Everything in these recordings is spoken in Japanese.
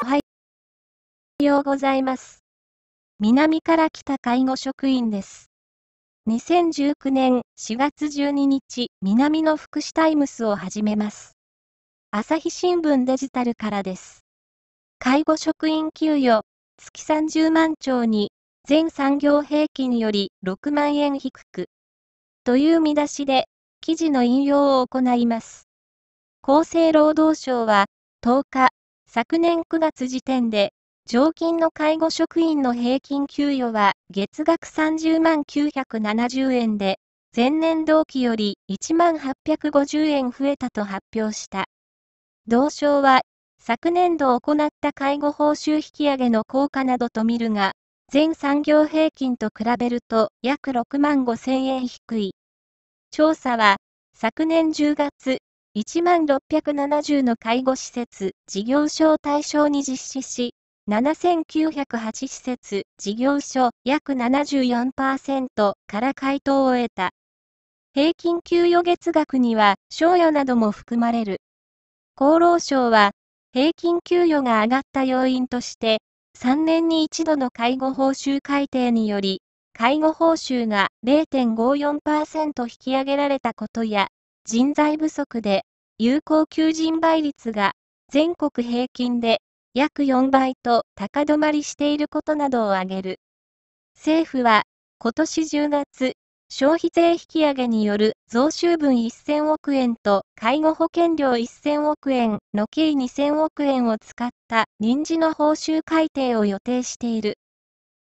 おはようございます。南から来た介護職員です。2019年4月12日、南の福祉タイムスを始めます。朝日新聞デジタルからです。介護職員給与、月30万兆に、全産業平均より6万円低く。という見出しで、記事の引用を行います。厚生労働省は、10日、昨年9月時点で、常勤の介護職員の平均給与は月額30万970円で、前年同期より1万850円増えたと発表した。同省は、昨年度行った介護報酬引き上げの効果などと見るが、全産業平均と比べると約6万5千円低い。調査は、昨年10月、1670の介護施設、事業所を対象に実施し、7908施設、事業所約74%から回答を得た。平均給与月額には、賞与なども含まれる。厚労省は、平均給与が上がった要因として、3年に一度の介護報酬改定により、介護報酬が0.54%引き上げられたことや、人材不足で有効求人倍率が全国平均で約4倍と高止まりしていることなどを挙げる。政府は今年10月、消費税引き上げによる増収分1000億円と介護保険料1000億円の計2000億円を使った臨時の報酬改定を予定している。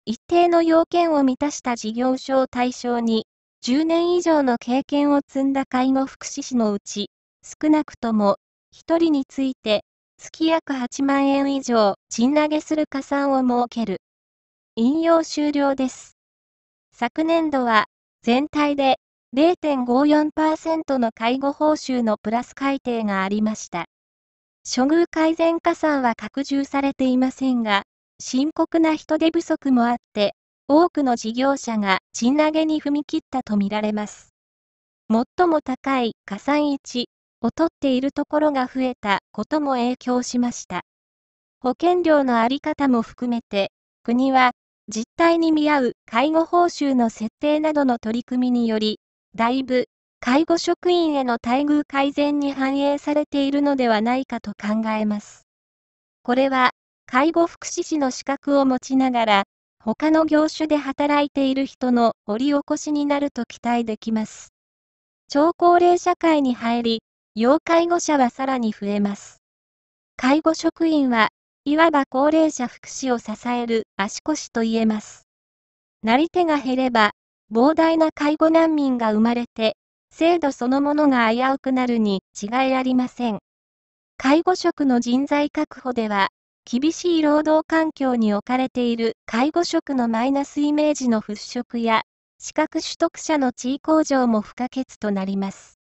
一定の要件を満たした事業所を対象に、10年以上の経験を積んだ介護福祉士のうち、少なくとも1人について、月約8万円以上賃上げする加算を設ける。引用終了です。昨年度は、全体で0.54%の介護報酬のプラス改定がありました。処遇改善加算は拡充されていませんが、深刻な人手不足もあって、多くの事業者が賃上げに踏み切ったとみられます。最も高い加算1を取っているところが増えたことも影響しました。保険料のあり方も含めて、国は実態に見合う介護報酬の設定などの取り組みにより、だいぶ介護職員への待遇改善に反映されているのではないかと考えます。これは介護福祉士の資格を持ちながら、他の業種で働いている人の掘り起こしになると期待できます。超高齢社会に入り、要介護者はさらに増えます。介護職員は、いわば高齢者福祉を支える足腰と言えます。なり手が減れば、膨大な介護難民が生まれて、制度そのものが危うくなるに違いありません。介護職の人材確保では、厳しい労働環境に置かれている介護職のマイナスイメージの払拭や、資格取得者の地位向上も不可欠となります。